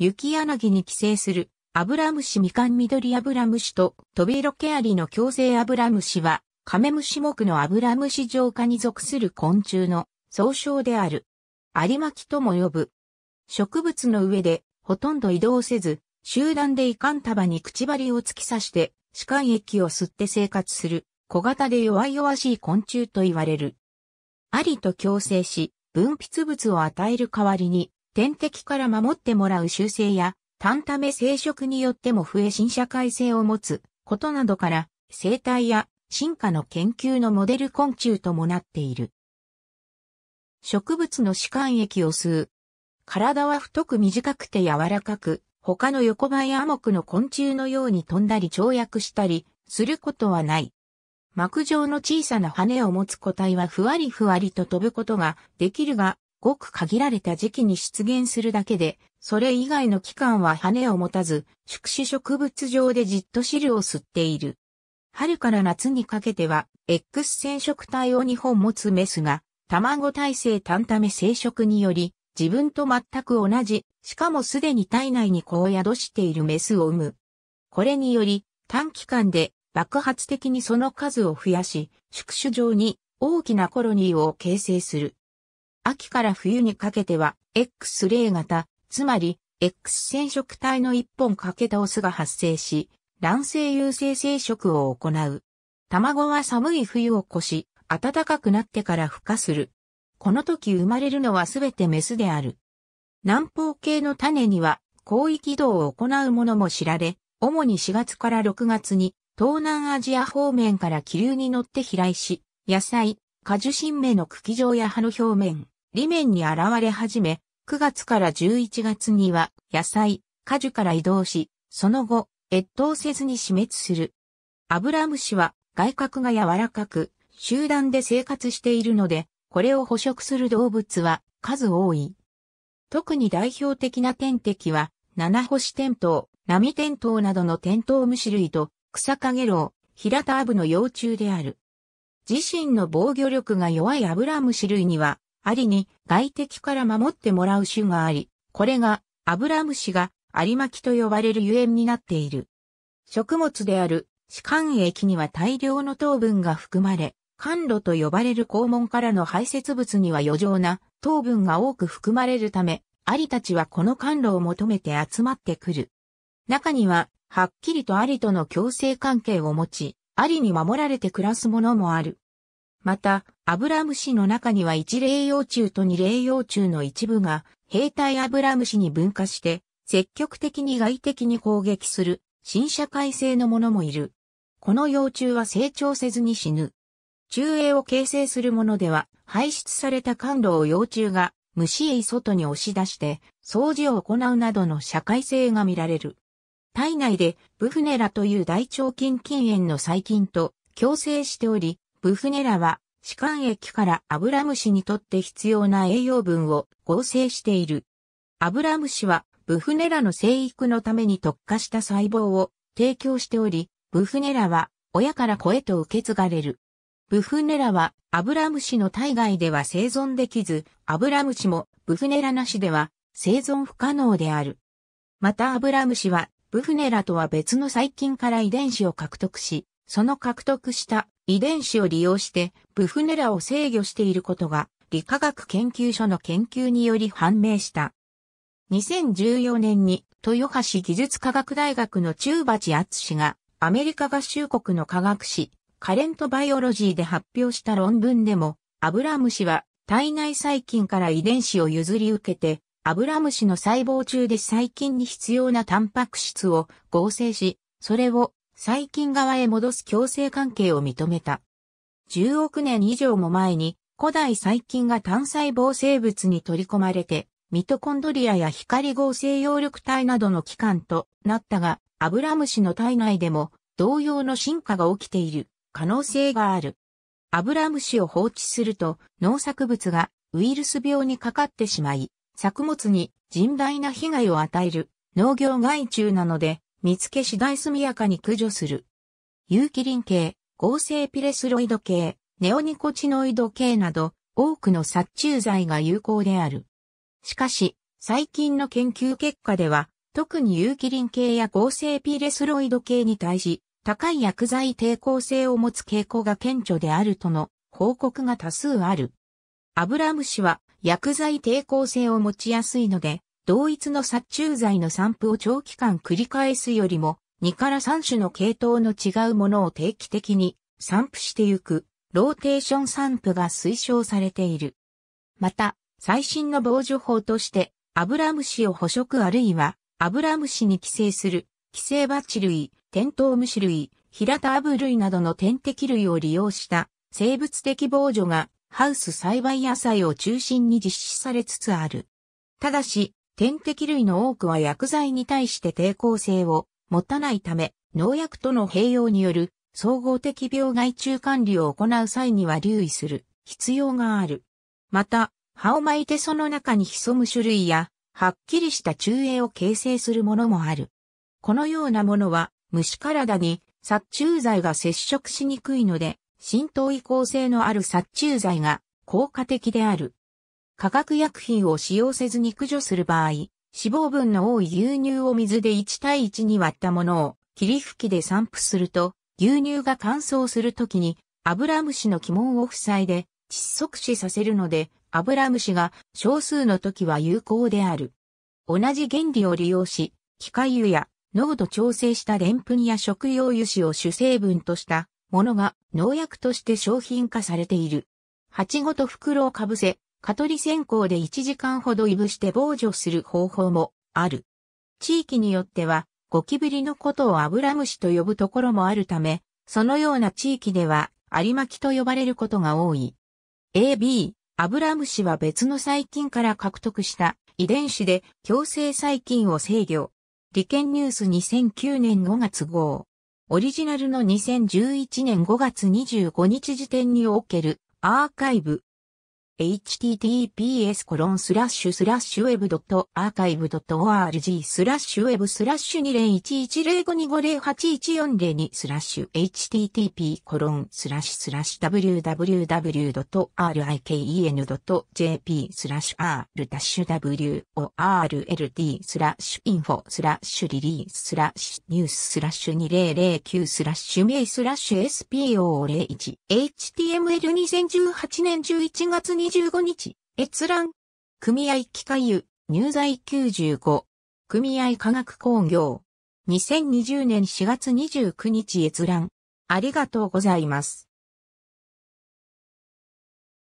雪柳に寄生するアブラムシン、ミド緑アブラムシとトビロケアリの共生アブラムシはカメムシ目のアブラムシ浄化に属する昆虫の総称である。有巻とも呼ぶ。植物の上でほとんど移動せず、集団でカン束に口りを突き刺して歯間液を吸って生活する小型で弱々しい昆虫と言われる。アリと共生し、分泌物を与える代わりに天敵から守ってもらう習性や、単ため生殖によっても増え新社会性を持つことなどから、生態や進化の研究のモデル昆虫ともなっている。植物の歯間液を吸う。体は太く短くて柔らかく、他の横ばいアモクの昆虫のように飛んだり跳躍したりすることはない。膜状の小さな羽を持つ個体はふわりふわりと飛ぶことができるが、ごく限られた時期に出現するだけで、それ以外の期間は羽を持たず、宿主植物上でじっと汁を吸っている。春から夏にかけては、X 染色体を2本持つメスが、卵体性単ため生殖により、自分と全く同じ、しかもすでに体内に子を宿しているメスを産む。これにより、短期間で爆発的にその数を増やし、宿主上に大きなコロニーを形成する。秋から冬にかけては x 例型、つまり X 染色体の1本かけたオスが発生し、卵性優性生殖を行う。卵は寒い冬を越し、暖かくなってから孵化する。この時生まれるのはすべてメスである。南方系の種には広域移動を行うものも知られ、主に4月から6月に東南アジア方面から気流に乗って飛来し、野菜、果樹新芽の茎状や葉の表面、裏面に現れ始め、9月から11月には野菜、果樹から移動し、その後、越冬せずに死滅する。アブラムシは外角が柔らかく、集団で生活しているので、これを捕食する動物は数多い。特に代表的な天敵は、七星テントウ、ナミテントウなどのテントウムシ類と、クサカゲロウ、ヒラタアブの幼虫である。自身の防御力が弱いアブラムシ類には、アリに外敵から守ってもらう種があり、これがアブラムシがアリ巻キと呼ばれるゆえんになっている。食物である歯間液には大量の糖分が含まれ、甘露と呼ばれる肛門からの排泄物には余剰な糖分が多く含まれるため、アリたちはこの甘露を求めて集まってくる。中には、はっきりとアリとの共生関係を持ち、アリに守られて暮らすものもある。また、アブラムシの中には一霊幼虫と二霊幼虫の一部が、兵隊アブラムシに分化して、積極的に外敵に攻撃する、新社会性のものもいる。この幼虫は成長せずに死ぬ。中英を形成するものでは、排出された感度を幼虫が虫へ外に押し出して、掃除を行うなどの社会性が見られる。体内でブフネラという大腸菌菌炎の細菌と共生しており、ブフネラは、歯間液からアブラムシにとって必要な栄養分を合成している。アブラムシは、ブフネラの生育のために特化した細胞を提供しており、ブフネラは親から子へと受け継がれる。ブフネラはアブラムシの体外では生存できず、アブラムシもブフネラなしでは生存不可能である。またアブラムシはブフネラとは別の細菌から遺伝子を獲得し、その獲得した遺伝子を利用してブフネラを制御していることが理化学研究所の研究により判明した。2014年に豊橋技術科学大学の中鉢厚氏がアメリカ合衆国の科学誌カレントバイオロジーで発表した論文でもアブラムシは体内細菌から遺伝子を譲り受けてアブラムシの細胞中で細菌に必要なタンパク質を合成し、それを最近側へ戻す強制関係を認めた。10億年以上も前に古代細菌が単細胞生物に取り込まれて、ミトコンドリアや光合成葉緑体などの器官となったが、アブラムシの体内でも同様の進化が起きている可能性がある。アブラムシを放置すると農作物がウイルス病にかかってしまい、作物に甚大な被害を与える農業害虫なので見つけ次第速やかに駆除する。有機リン系、合成ピレスロイド系、ネオニコチノイド系など、多くの殺虫剤が有効である。しかし、最近の研究結果では、特に有機リン系や合成ピレスロイド系に対し、高い薬剤抵抗性を持つ傾向が顕著であるとの報告が多数ある。アブラムシは薬剤抵抗性を持ちやすいので、同一の殺虫剤の散布を長期間繰り返すよりも、2から3種の系統の違うものを定期的に散布してゆく、ローテーション散布が推奨されている。また、最新の防除法として、アブラムシを捕食あるいは、アブラムシに寄生する、寄生バチ類、テントウムシ類、ヒラタアブ類などの天敵類を利用した生物的防除がハウス栽培野菜を中心に実施されつつある。ただし、点滴類の多くは薬剤に対して抵抗性を持たないため、農薬との併用による総合的病害虫管理を行う際には留意する必要がある。また、葉を巻いてその中に潜む種類や、はっきりした中栄を形成するものもある。このようなものは、虫体に殺虫剤が接触しにくいので、浸透移行性のある殺虫剤が効果的である。化学薬品を使用せずに駆除する場合、脂肪分の多い牛乳を水で1対1に割ったものを霧吹きで散布すると、牛乳が乾燥するときに、アブラムシの鬼門を塞いで窒息死させるので、アブラムシが少数の時は有効である。同じ原理を利用し、機械油や濃度調整したで粉や食用油脂を主成分としたものが農薬として商品化されている。鉢ごと袋をかぶせ、蚊取り線香で1時間ほどいぶして防除する方法もある。地域によっては、ゴキブリのことをアブラムシと呼ぶところもあるため、そのような地域では、有巻キと呼ばれることが多い。AB、アブラムシは別の細菌から獲得した遺伝子で強制細菌を制御。理研ニュース2009年5月号。オリジナルの2011年5月25日時点におけるアーカイブ https コロンスラッシュスラッシュウェブドットアーカイブドット org スラッシュウェブスラッシュ20110525081402スラッシュ http コロンスラッシュスラッシュ www.riken.jp スラッシュ r ダッシュ world スラッシュインフォスラッシュリリーススラッシュニューススラッシュ2009スラッシュメイスラッシュ SPO01 html2018 年11月2 25日、閲覧。組合機械油、入材95。組合科学工業。2020年4月29日閲覧。ありがとうございます。